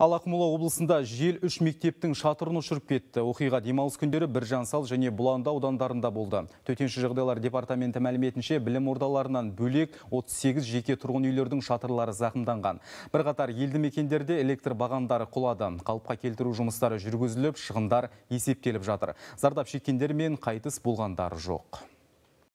Ал Ақмола облысында жел үш мектептің шатырын ұшырып кетті. Оқиға демалыс күндері жансал және бұланда аудандарында болды. Төтенші жағдайлар департаменті мәліметінше білім ордаларынан бөлек 38 жеке тұрғын үйлердің шатырлары зақымданған. Бірқатар елді мекендерде электр бағандары құлады. Қалыпқа келтіру жұмыстары жүргізіліп, шығындар есептеліп жатыр. Зардап шеккендер мен қайтыс болғандар жоқ.